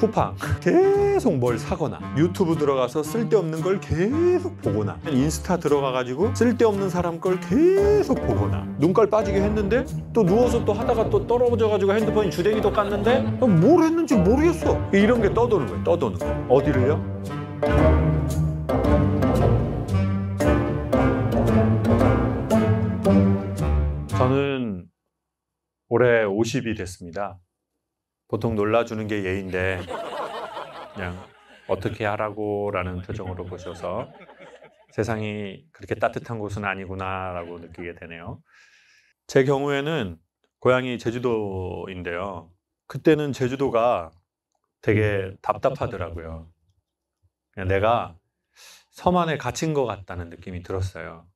쿠팡 계속 뭘 사거나 유튜브 들어가서 쓸데없는 걸 계속 보거나 인스타 들어가가지고 쓸데없는 사람 걸 계속 보거나 눈깔 빠지게 했는데 또 누워서 또 하다가 또 떨어져가지고 핸드폰 이 주댕이도 깠는데 어, 뭘 했는지 모르겠어 이런 게 떠도는 거야 떠도는 거 어디를요? 저는 올해 50이 됐습니다. 보통 놀라주는 게 예인데 그냥 어떻게 하라고라는 표정으로 보셔서 세상이 그렇게 따뜻한 곳은 아니구나라고 느끼게 되네요. 제 경우에는 고향이 제주도인데요. 그때는 제주도가 되게 답답하더라고요. 내가 섬 안에 갇힌 것 같다는 느낌이 들었어요.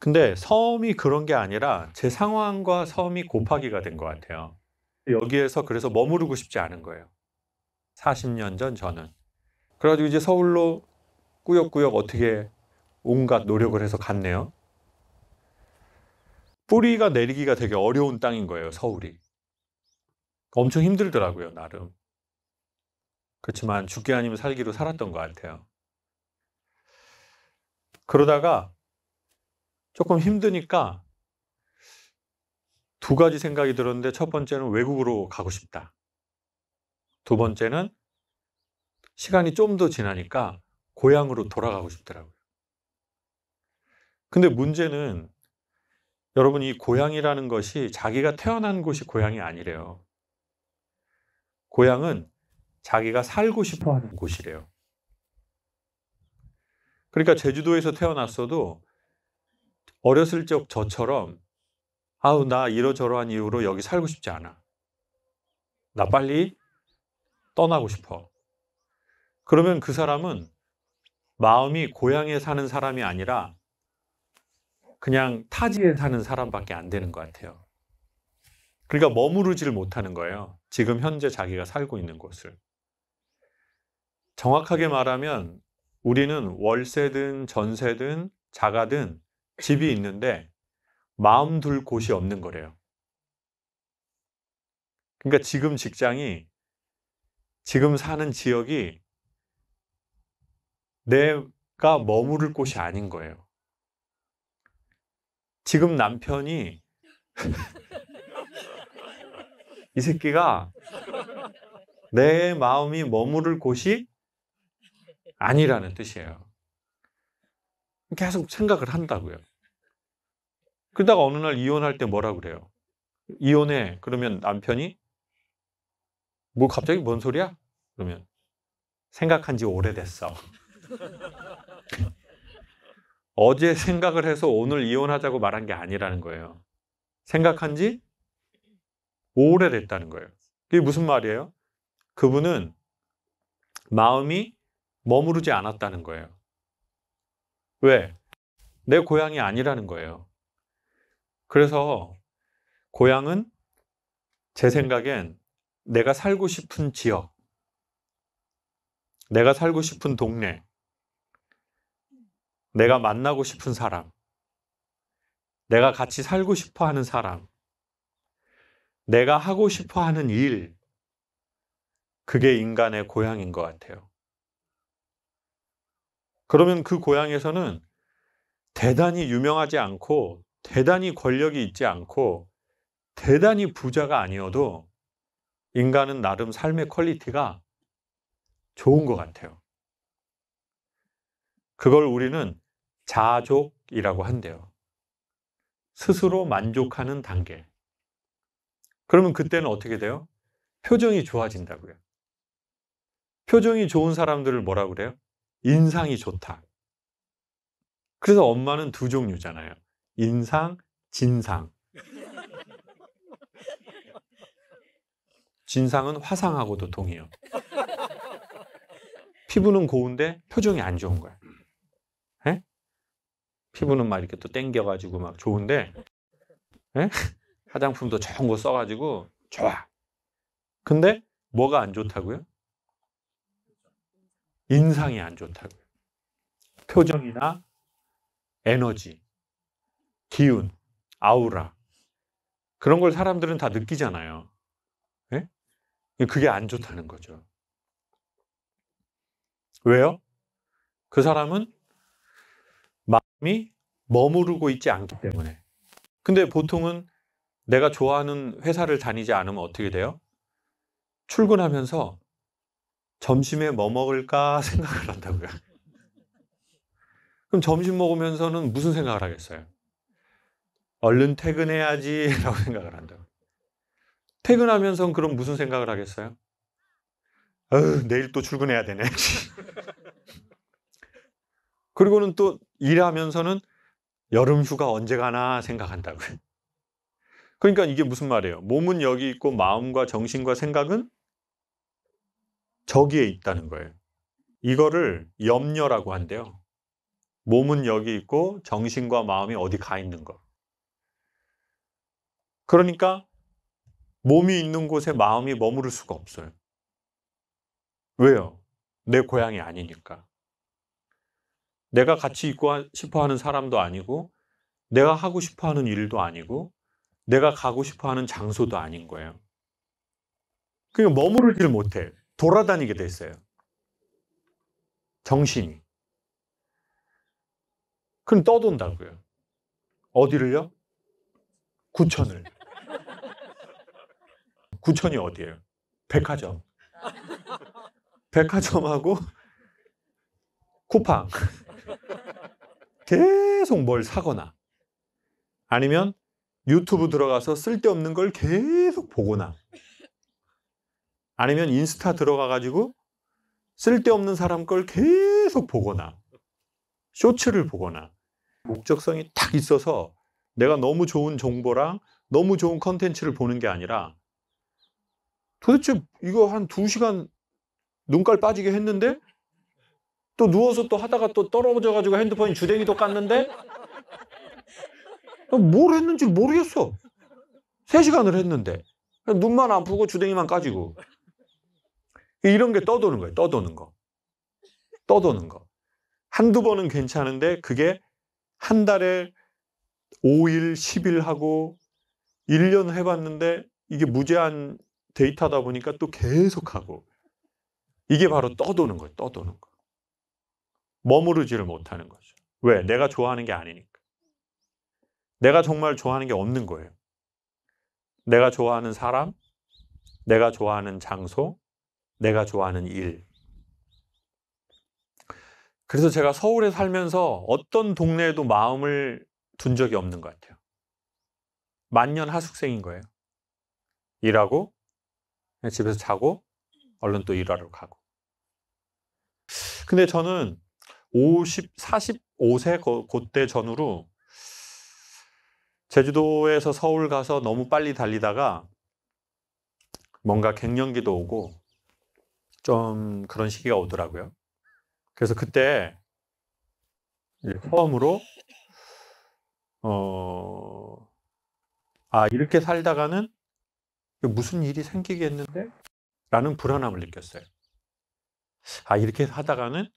근데 섬이 그런 게 아니라 제 상황과 섬이 곱하기가 된 것 같아요. 여기에서 그래서 머무르고 싶지 않은 거예요. 40년 전 저는. 그래가지고 이제 서울로 꾸역꾸역 어떻게 온갖 노력을 해서 갔네요. 뿌리가 내리기가 되게 어려운 땅인 거예요, 서울이. 엄청 힘들더라고요, 나름. 그렇지만 죽기 아니면 살기로 살았던 것 같아요. 그러다가 조금 힘드니까 두 가지 생각이 들었는데 첫 번째는 외국으로 가고 싶다. 두 번째는 시간이 좀 더 지나니까 고향으로 돌아가고 싶더라고요. 근데 문제는 여러분 이 고향이라는 것이 자기가 태어난 곳이 고향이 아니래요. 고향은 자기가 살고 싶어 하는 곳이래요. 그러니까 제주도에서 태어났어도 어렸을 적 저처럼 아우 나 이러저러한 이유로 여기 살고 싶지 않아. 나 빨리 떠나고 싶어. 그러면 그 사람은 마음이 고향에 사는 사람이 아니라 그냥 타지에 사는 사람밖에 안 되는 것 같아요. 그러니까 머무르지를 못하는 거예요. 지금 현재 자기가 살고 있는 곳을. 정확하게 말하면 우리는 월세든 전세든 자가든 집이 있는데 마음 둘 곳이 없는 거래요. 그러니까 지금 직장이 지금 사는 지역이 내가 머무를 곳이 아닌 거예요. 지금 남편이 이 새끼가 내 마음이 머무를 곳이 아니라는 뜻이에요. 계속 생각을 한다고요. 그러다가 어느 날 이혼할 때 뭐라 그래요? 이혼해. 그러면 남편이 뭐 갑자기 뭔 소리야? 그러면 생각한 지 오래됐어. 어제 생각을 해서 오늘 이혼하자고 말한 게 아니라는 거예요. 생각한 지 오래됐다는 거예요. 그게 무슨 말이에요? 그분은 마음이 머무르지 않았다는 거예요. 왜? 내 고향이 아니라는 거예요. 그래서 고향은 제 네. 생각엔 내가 살고 싶은 지역, 내가 살고 싶은 동네, 내가 만나고 싶은 사람, 내가 같이 살고 싶어 하는 사람, 내가 하고 싶어 하는 일, 그게 인간의 고향인 것 같아요. 그러면 그 고향에서는 대단히 유명하지 않고 대단히 권력이 있지 않고 대단히 부자가 아니어도 인간은 나름 삶의 퀄리티가 좋은 것 같아요. 그걸 우리는 자족이라고 한대요. 스스로 만족하는 단계. 그러면 그때는 어떻게 돼요? 표정이 좋아진다고요. 표정이 좋은 사람들을 뭐라 그래요? 인상이 좋다. 그래서 엄마는 두 종류잖아요. 인상, 진상. 진상은 화상하고도 동해요. 피부는 고운데 표정이 안 좋은 거야. 에? 피부는 막 이렇게 또 땡겨가지고 막 좋은데 에? 화장품도 좋은 거 써가지고 좋아. 근데 뭐가 안 좋다고요? 인상이 안 좋다고요. 표정이나 에너지. 기운, 아우라 그런 걸 사람들은 다 느끼잖아요. 네? 그게 안 좋다는 거죠. 왜요? 그 사람은 마음이 머무르고 있지 않기 때문에. 근데 보통은 내가 좋아하는 회사를 다니지 않으면 어떻게 돼요? 출근하면서 점심에 뭐 먹을까 생각을 한다고요. 그럼 점심 먹으면서는 무슨 생각을 하겠어요? 얼른 퇴근해야지라고 생각을 한다고. 퇴근하면서 그럼 무슨 생각을 하겠어요? 어 내일 또 출근해야 되네. 그리고는 또 일하면서는 여름 휴가 언제 가나 생각한다고요. 그러니까 이게 무슨 말이에요? 몸은 여기 있고 마음과 정신과 생각은 저기에 있다는 거예요. 이거를 염려라고 한대요. 몸은 여기 있고 정신과 마음이 어디 가 있는 거. 그러니까 몸이 있는 곳에 마음이 머무를 수가 없어요. 왜요? 내 고향이 아니니까. 내가 같이 있고 싶어 하는 사람도 아니고, 내가 하고 싶어 하는 일도 아니고, 내가 가고 싶어 하는 장소도 아닌 거예요. 그냥 그러니까 머무르지를 못해. 돌아다니게 됐어요. 정신이. 그럼 떠돈다고요. 어디를요? 구천을. 구천이 어디예요? 백화점. 백화점하고 쿠팡. 계속 뭘 사거나 아니면 유튜브 들어가서 쓸데없는 걸 계속 보거나 아니면 인스타 들어가 가지고 쓸데없는 사람 걸 계속 보거나 쇼츠를 보거나 목적성이 딱 있어서 내가 너무 좋은 정보랑 너무 좋은 컨텐츠를 보는 게 아니라 도대체 이거 한 두시간 눈깔 빠지게 했는데 또 누워서 또 하다가 또 떨어져 가지고 핸드폰이 주댕이도 깠는데 어, 뭘 했는지 모르겠어. 세시간을 했는데 눈만 아프고 주댕이만 까지고 이런 게 떠도는 거예요. 떠도는 거. 떠도는 거. 한두 번은 괜찮은데 그게 한 달에 5일, 10일 하고 1년 해봤는데 이게 무제한 데이터다 보니까 또 계속하고 이게 바로 떠도는 거예요. 떠도는 거. 머무르지를 못하는 거죠. 왜? 내가 좋아하는 게 아니니까. 내가 정말 좋아하는 게 없는 거예요. 내가 좋아하는 사람, 내가 좋아하는 장소, 내가 좋아하는 일. 그래서 제가 서울에 살면서 어떤 동네에도 마음을 둔 적이 없는 것 같아요. 만년 하숙생인 거예요. 일하고 집에서 자고 얼른 또 일하러 가고. 근데 저는 50, 45세 그때 전후로 제주도에서 서울 가서 너무 빨리 달리다가 뭔가 갱년기도 오고 좀 그런 시기가 오더라고요. 그래서 그때 처음으로 어, 아 이렇게 살다가는 그 무슨 일이 생기겠는데? 라는 불안함을 느꼈어요. 아, 이렇게 하다가는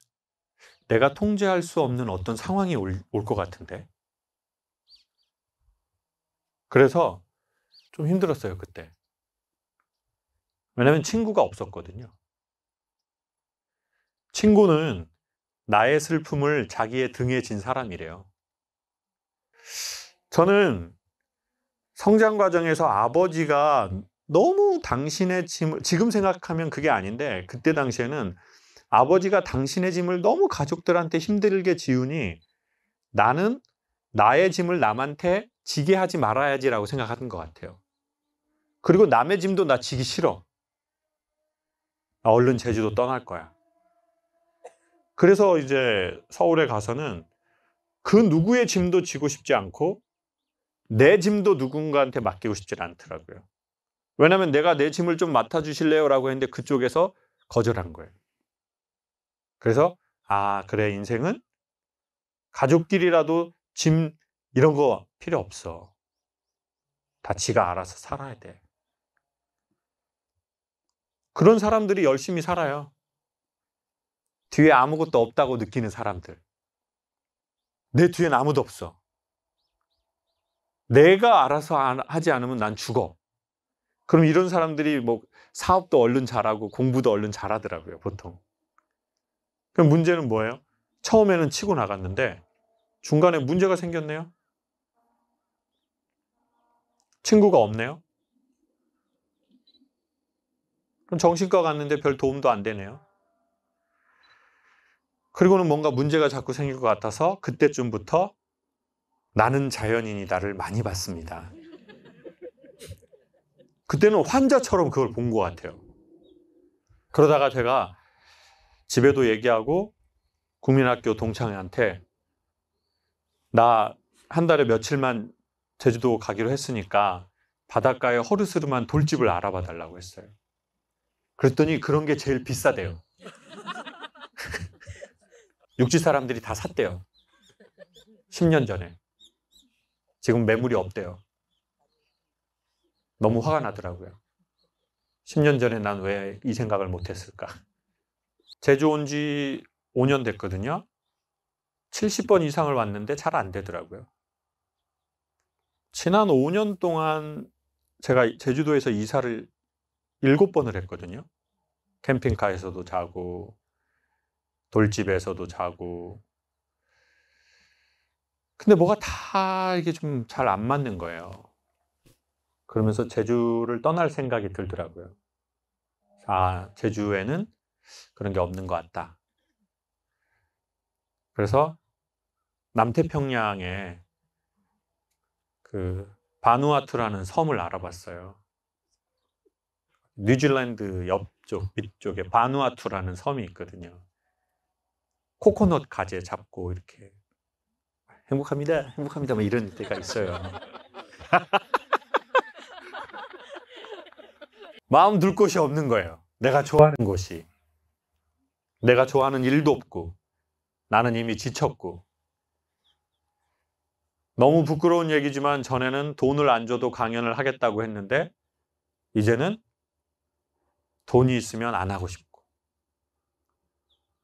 내가 통제할 수 없는 어떤 상황이 올 것 같은데. 그래서 좀 힘들었어요, 그때. 왜냐면 친구가 없었거든요. 친구는 나의 슬픔을 자기의 등에 진 사람이래요. 저는 성장 과정에서 아버지가 너무 당신의 짐을 지금 생각하면 그게 아닌데 그때 당시에는 아버지가 당신의 짐을 너무 가족들한테 힘들게 지우니 나는 나의 짐을 남한테 지게 하지 말아야지라고 생각하던것 같아요. 그리고 남의 짐도 나 지기 싫어. 나 얼른 제주도 떠날 거야. 그래서 이제 서울에 가서는 그 누구의 짐도 지고 싶지 않고 내 짐도 누군가한테 맡기고 싶지 않더라고요. 왜냐하면 내가 내 짐을 좀 맡아주실래요? 라고 했는데 그쪽에서 거절한 거예요. 그래서 아 그래 인생은 가족끼리라도 짐 이런 거 필요 없어. 다 지가 알아서 살아야 돼. 그런 사람들이 열심히 살아요. 뒤에 아무것도 없다고 느끼는 사람들. 내 뒤엔 아무도 없어. 내가 알아서 하지 않으면 난 죽어. 그럼 이런 사람들이 뭐 사업도 얼른 잘하고 공부도 얼른 잘하더라고요, 보통. 그럼 문제는 뭐예요? 처음에는 치고 나갔는데 중간에 문제가 생겼네요? 친구가 없네요? 그럼 정신과 갔는데 별 도움도 안 되네요? 그리고는 뭔가 문제가 자꾸 생길 것 같아서 그때쯤부터 나는 자연인이다를 많이 봤습니다. 그때는 환자처럼 그걸 본 것 같아요. 그러다가 제가 집에도 얘기하고 국민학교 동창회한테 나 한 달에 며칠만 제주도 가기로 했으니까 바닷가에 허르스름한 돌집을 알아봐 달라고 했어요. 그랬더니 그런 게 제일 비싸대요. 육지 사람들이 다 샀대요. 10년 전에. 지금 매물이 없대요. 너무 화가 나더라고요. 10년 전에 난 왜 이 생각을 못했을까? 제주 온 지 5년 됐거든요. 70번 이상을 왔는데 잘 안 되더라고요. 지난 5년 동안 제가 제주도에서 이사를 7번을 했거든요. 캠핑카에서도 자고, 돌집에서도 자고. 근데 뭐가 다 이게 좀 잘 안 맞는 거예요. 그러면서 제주를 떠날 생각이 들더라고요. 아, 제주에는 그런 게 없는 것 같다. 그래서 남태평양에 그 바누아투라는 섬을 알아봤어요. 뉴질랜드 옆쪽 밑쪽에 바누아투라는 섬이 있거든요. 코코넛 가재 잡고 이렇게 행복합니다, 행복합니다, 뭐 이런 때가 있어요. 마음 둘 곳이 없는 거예요. 내가 좋아하는 곳이. 내가 좋아하는 일도 없고, 나는 이미 지쳤고. 너무 부끄러운 얘기지만 전에는 돈을 안 줘도 강연을 하겠다고 했는데, 이제는 돈이 있으면 안 하고 싶고.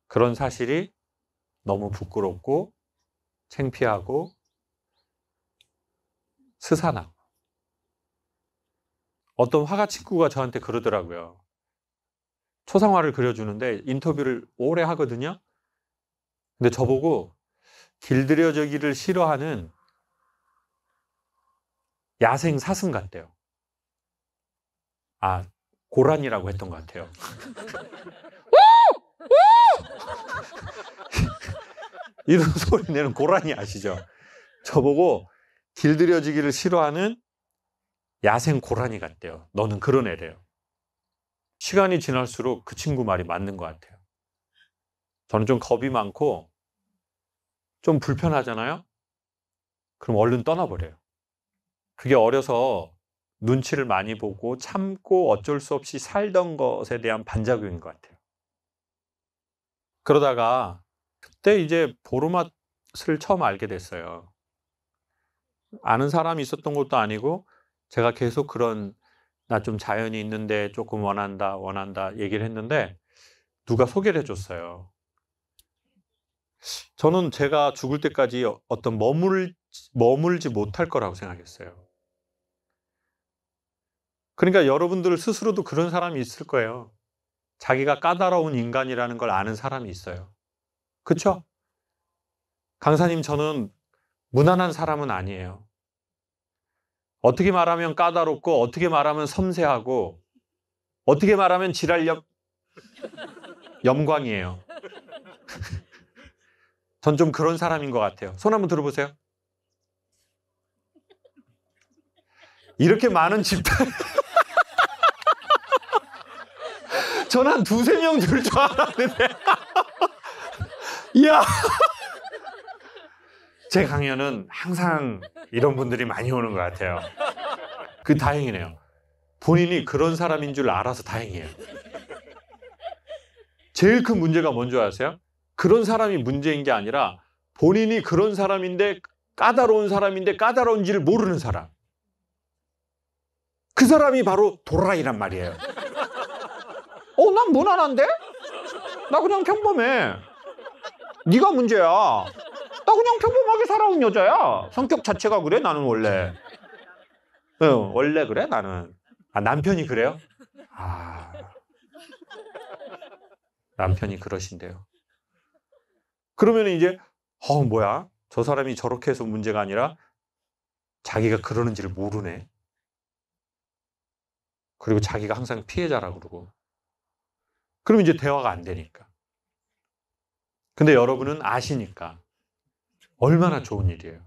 그런 사실이 너무 부끄럽고, 창피하고, 스산하고. 어떤 화가 친구가 저한테 그러더라고요. 초상화를 그려주는데 인터뷰를 오래 하거든요. 근데 저보고 길들여지기를 싫어하는 야생 사슴 같대요. 아, 고란이라고 했던 것 같아요. 이런 소리 내는 고란이 아시죠? 저보고 길들여지기를 싫어하는 야생 고라니 같대요. 너는 그런 애래요. 시간이 지날수록 그 친구 말이 맞는 것 같아요. 저는 좀 겁이 많고 좀 불편하잖아요? 그럼 얼른 떠나버려요. 그게 어려서 눈치를 많이 보고 참고 어쩔 수 없이 살던 것에 대한 반작용인 것 같아요. 그러다가 그때 이제 보로맛을 처음 알게 됐어요. 아는 사람이 있었던 것도 아니고 제가 음. 계속 그런 나 좀 자연이 있는데 조금 원한다, 원한다 얘기를 했는데 누가 소개를 해줬어요. 저는 제가 죽을 때까지 어, 어떤 머물, 머물지 못할 거라고 생각했어요. 그러니까 여러분들 스스로도 그런 사람이 있을 거예요. 자기가 까다로운 인간이라는 걸 아는 사람이 있어요. 그쵸? 강사님, 저는 무난한 사람은 아니에요. 어떻게 말하면 까다롭고 어떻게 말하면 섬세하고 어떻게 말하면 지랄 염, 염광이에요. 전 좀 그런 사람인 것 같아요. 손 한번 들어보세요. 이렇게 많은 집회. 전한 두세 명줄줄 알았는데. 이야! 제 강연은 항상 이런 분들이 많이 오는 것 같아요. 그 다행이네요. 본인이 그런 사람인 줄 알아서 다행이에요. 제일 큰 문제가 뭔지 아세요? 그런 사람이 문제인 게 아니라 본인이 그런 사람인데 까다로운 사람인데 까다로운지를 모르는 사람. 그 사람이 바로 도라이란 말이에요. 어, 난 무난한데? 나 그냥 평범해. 네가 문제야. 나 그냥 평범하게 살아온 여자야. 성격 자체가 그래, 나는 원래. 응, 어, 원래 그래, 나는. 아, 남편이 그래요? 아. 남편이 그러신대요 그러면 이제, 어, 뭐야? 저 사람이 저렇게 해서 문제가 아니라 자기가 그러는지를 모르네. 그리고 자기가 항상 피해자라고 그러고. 그럼 이제 대화가 안 되니까. 근데 여러분은 아시니까 얼마나 음. 좋은 일이에요.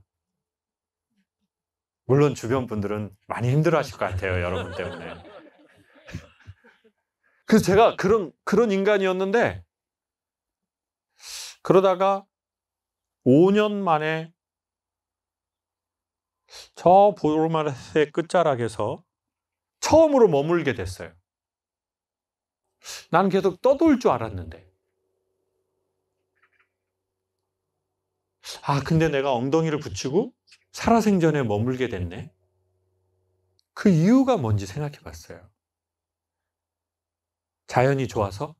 물론 주변 분들은 많이 힘들어 하실 것 같아요. 여러분 때문에. 그래서 제가 그런, 그런 인간이었는데, 그러다가 5년 만에 저 보르마르의 끝자락에서 처음으로 머물게 됐어요. 난 계속 떠돌 줄 알았는데. 아, 근데 내가 엉덩이를 붙이고 살아생전에 머물게 됐네. 그 이유가 뭔지 생각해 봤어요. 자연이 좋아서?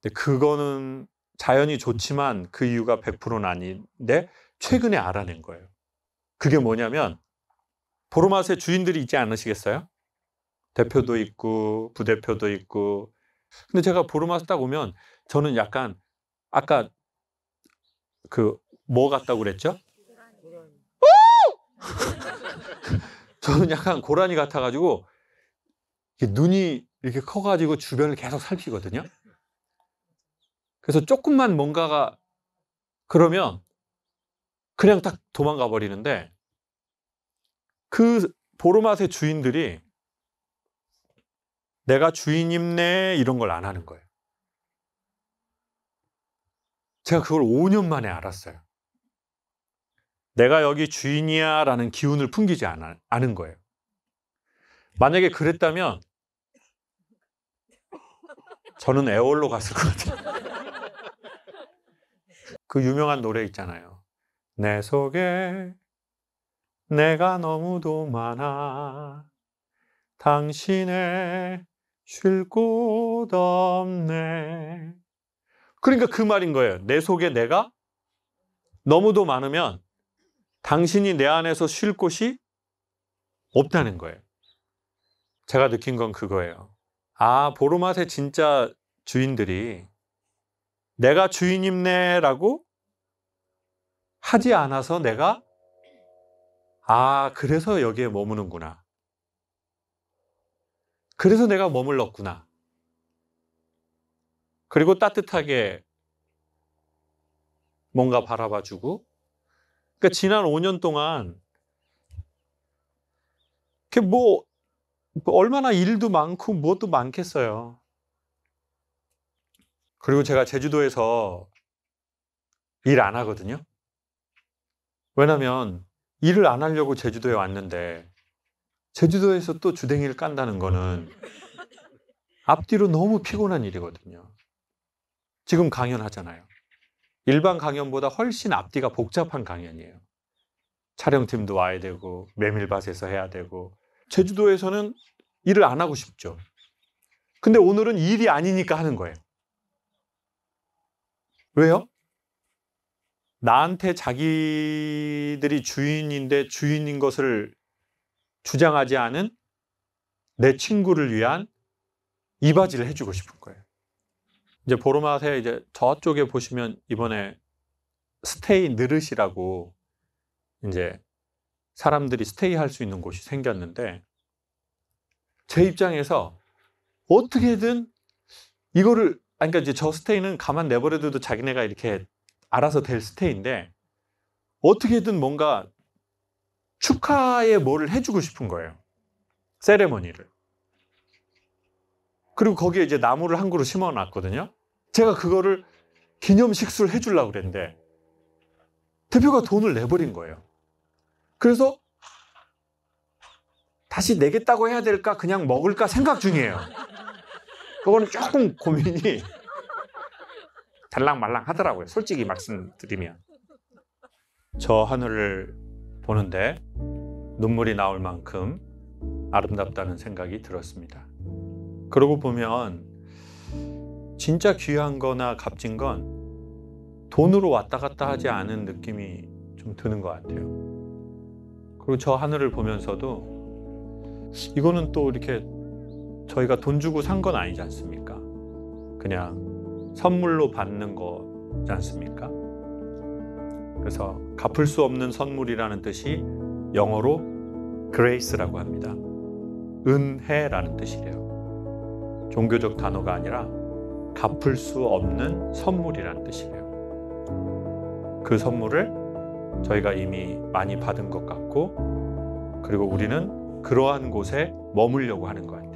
근데 그거는 자연이 좋지만 그 이유가 100%는 아닌데 최근에 알아낸 거예요. 그게 뭐냐면 보로마스의 주인들이 있지 않으시겠어요? 대표도 있고 부대표도 있고 근데 제가 보르마스 딱 오면 저는 약간 아까 그뭐 같다고 그랬죠? 저는 약간 고라니 같아가지고 눈이 이렇게 커가지고 주변을 계속 살피거든요. 그래서 조금만 뭔가가 그러면 그냥 딱 도망가 버리는데 그 보로맛의 주인들이 내가 주인임네 이런 걸 안 하는 거예요. 제가 그걸 5년 만에 알았어요. 내가 여기 주인이야 라는 기운을 풍기지 않은 거예요. 만약에 그랬다면 저는 애월로 갔을 것 같아요. 그 유명한 노래 있잖아요. 내 속에 내가 너무도 많아 당신의 쉴 곳 없네 그러니까 그 말인 거예요. 내 속에 내가 너무도 많으면 당신이 내 안에서 쉴 곳이 없다는 거예요. 제가 느낀 건 그거예요. 아, 보로마의 진짜 주인들이 내가 주인임네라고 하지 않아서 내가 아, 그래서 여기에 머무는구나. 그래서 내가 머물렀구나. 그리고 따뜻하게 뭔가 바라봐주고 그러니까 네. 지난 5년 동안 그뭐 뭐 얼마나 일도 많고 무엇도 많겠어요. 그리고 제가 제주도에서 일 안 하거든요. 왜냐면 하 일을 안 하려고 제주도에 왔는데 제주도에서 또 주댕이를 깐다는 거는 앞뒤로 너무 피곤한 일이거든요. 지금 강연하잖아요. 일반 강연보다 훨씬 앞뒤가 복잡한 강연이에요. 촬영팀도 와야 되고 메밀밭에서 해야 되고 제주도에서는 일을 안 하고 싶죠. 근데 오늘은 일이 아니니까 하는 거예요. 왜요? 나한테 자기들이 주인인데 주인인 것을 주장하지 않은 내 친구를 위한 이바지를 해주고 싶은 거예요. 이제 보르마세 이제 저쪽에 보시면 이번에 스테이 느릇이라고 이제 사람들이 스테이 할 수 있는 곳이 생겼는데 제 입장에서 어떻게든 이거를 아니 그러니까 이제 저 스테이는 가만 내버려둬도 자기네가 이렇게 알아서 될 스테이인데 어떻게든 뭔가 축하에 뭐를 해주고 싶은 거예요. 세레머니를. 그리고 거기에 이제 나무를 한 그루 심어 놨거든요. 제가 그거를 기념 식수를 해주려고 그랬는데 대표가 돈을 내버린 거예요. 그래서 다시 내겠다고 해야 될까 그냥 먹을까 생각 중이에요. 그거는 조금 고민이 달랑말랑 하더라고요. 솔직히 말씀드리면. 저 하늘을 보는데 눈물이 나올 만큼 아름답다는 생각이 들었습니다. 그러고 보면 진짜 귀한 거나 값진 건 돈으로 왔다 갔다 하지 않은 느낌이 좀 드는 것 같아요. 그리고 저 하늘을 보면서도 이거는 또 이렇게 저희가 돈 주고 산 건 아니지 않습니까? 그냥 선물로 받는 거지 않습니까? 그래서 갚을 수 없는 선물이라는 뜻이 영어로 grace라고 합니다. 은혜라는 뜻이래요. 종교적 단어가 아니라 갚을 수 없는 선물이란 뜻이에요. 그 선물을 저희가 이미 많이 받은 것 같고, 그리고 우리는 그러한 곳에 머물려고 하는 것 같아요.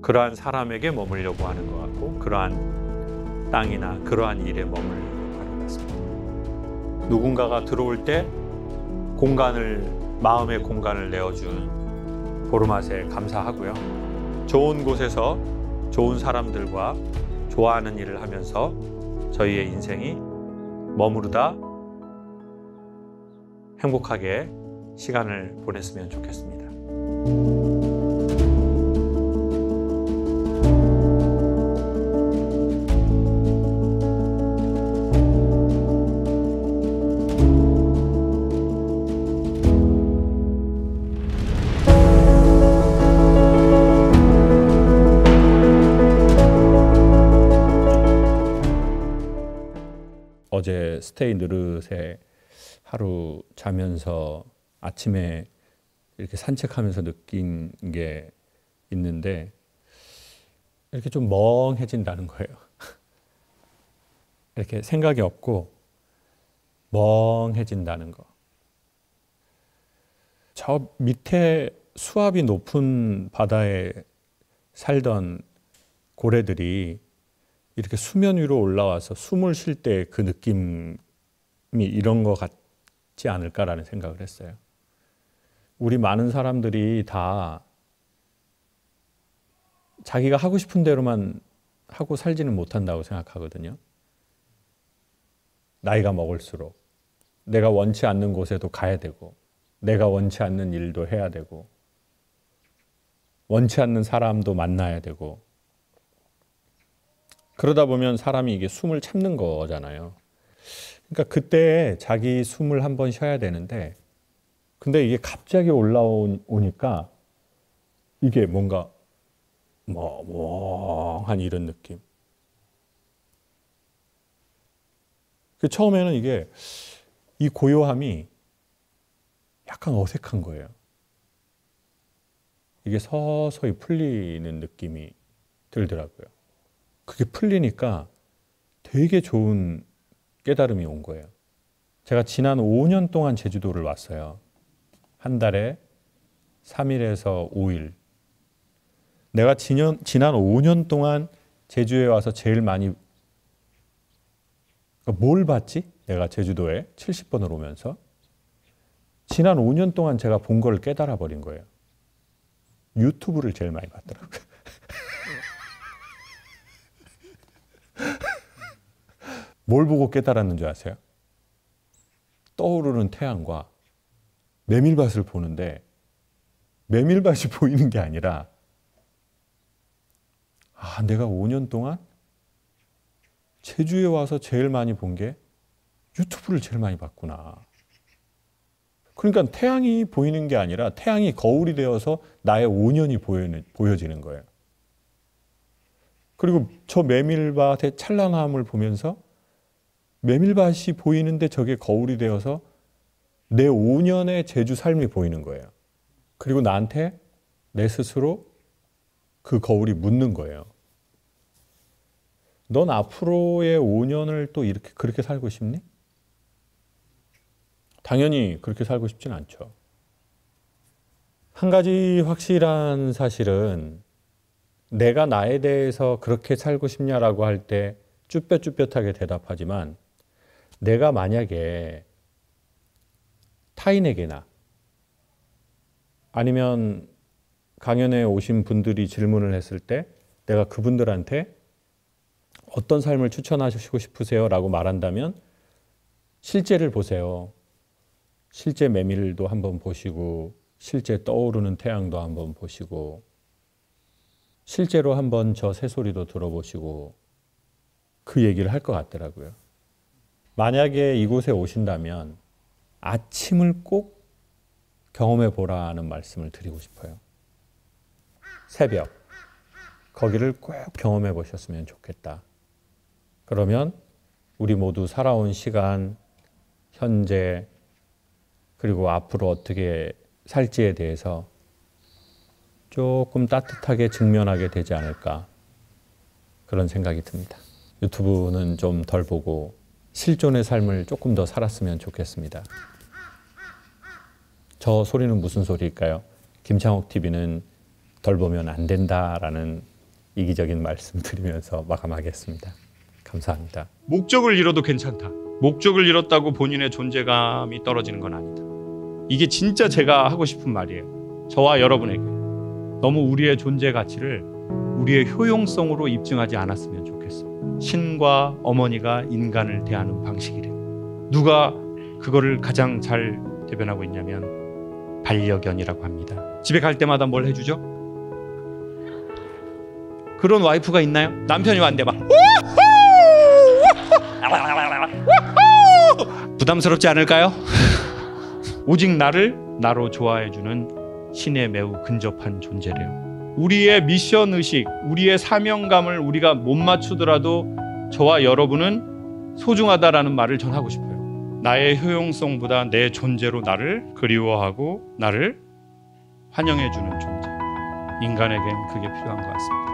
그러한 사람에게 머물려고 하는 것 같고, 그러한 땅이나 그러한 일에 머물려고 하는 것 같습니다. 누군가가 들어올 때 공간을, 마음의 공간을 내어준 보르마세 감사하고요. 좋은 곳에서 좋은 사람들과 좋아하는 일을 하면서 저희의 인생이 머무르다 행복하게 시간을 보냈으면 좋겠습니다. 스테이 느르에 하루 자면서 아침에 이렇게 산책하면서 느낀 게 있는데 이렇게 좀 멍해진다는 거예요. 이렇게 생각이 없고 멍해진다는 거. 저 밑에 수압이 높은 바다에 살던 고래들이 이렇게 수면 위로 올라와서 숨을 쉴 때 그 느낌이 이런 것 같지 않을까라는 생각을 했어요. 우리 많은 사람들이 다 자기가 하고 싶은 대로만 하고 살지는 못한다고 생각하거든요. 나이가 먹을수록 내가 원치 않는 곳에도 가야 되고 내가 원치 않는 일도 해야 되고 원치 않는 사람도 만나야 되고 그러다 보면 사람이 이게 숨을 참는 거잖아요. 그러니까 그때 자기 숨을 한번 쉬어야 되는데 근데 이게 갑자기 올라오니까 이게 뭔가 멍한 이런 느낌. 그 처음에는 이게 이 고요함이 약간 어색한 거예요. 이게 서서히 풀리는 느낌이 들더라고요. 그게 풀리니까 되게 좋은 깨달음이 온 거예요. 제가 지난 5년 동안 제주도를 왔어요. 한 달에 3일에서 5일. 내가 지난, 지난 5년 동안 제주에 와서 제일 많이 그러니까 뭘 봤지? 내가 제주도에 70번을 오면서 지난 5년 동안 제가 본 걸 깨달아 버린 거예요. 유튜브를 제일 많이 봤더라고요. 뭘 보고 깨달았는 지 아세요? 떠오르는 태양과 메밀밭을 보는데 메밀밭이 보이는 게 아니라 아, 내가 5년 동안 제주에 와서 제일 많이 본 게 유튜브를 제일 많이 봤구나. 그러니까 태양이 보이는 게 아니라 태양이 거울이 되어서 나의 5년이 보여지는 거예요. 그리고 저 메밀밭의 찬란함을 보면서 메밀밭이 보이는데 저게 거울이 되어서 내 5년의 제주 삶이 보이는 거예요. 그리고 나한테 내 스스로 그 거울이 묻는 거예요. 넌 앞으로의 5년을 또 이렇게 그렇게 살고 싶니? 당연히 그렇게 살고 싶진 않죠. 한 가지 확실한 사실은 내가 나에 대해서 그렇게 살고 싶냐라고 할 때 쭈뼛쭈뼛하게 대답하지만 내가 만약에 타인에게나 아니면 강연에 오신 분들이 질문을 했을 때 내가 그분들한테 어떤 삶을 추천하시고 싶으세요? 라고 말한다면 실제를 보세요. 실제 메밀도 한번 보시고 실제 떠오르는 태양도 한번 보시고 실제로 한번 저 새소리도 들어보시고 그 얘기를 할 것 같더라고요. 만약에 이곳에 오신다면 아침을 꼭 경험해 보라는 말씀을 드리고 싶어요. 새벽. 거기를 꼭 경험해 보셨으면 좋겠다. 그러면 우리 모두 살아온 시간, 현재, 그리고 앞으로 어떻게 살지에 대해서 조금 따뜻하게 직면하게 되지 않을까 그런 생각이 듭니다. 유튜브는 좀 덜 보고 실존의 삶을 조금 더 살았으면 좋겠습니다. 저 소리는 무슨 소리일까요? 김창옥 TV는 덜 보면 안 된다라는 이기적인 말씀 드리면서 마감하겠습니다. 감사합니다. 목적을 잃어도 괜찮다. 목적을 잃었다고 본인의 존재감이 떨어지는 건 아니다. 이게 진짜 제가 하고 싶은 말이에요. 저와 여러분에게. 너무 우리의 존재 가치를 우리의 효용성으로 입증하지 않았으면 좋겠어. 신과 어머니가 인간을 대하는 방식이래. 누가 그거를 가장 잘 대변하고 있냐면 반려견이라고 합니다. 집에 갈 때마다 뭘 해주죠? 그런 와이프가 있나요? 남편이 왔는데 막 부담스럽지 않을까요? 오직 나를 나로 좋아해주는 신에 매우 근접한 존재래요. 우리의 미션 의식, 우리의 사명감을 우리가 못 맞추더라도 저와 여러분은 소중하다라는 말을 전하고 싶어요. 나의 효용성보다 내 존재로 나를 그리워하고 나를 환영해주는 존재. 인간에겐 그게 필요한 것 같습니다.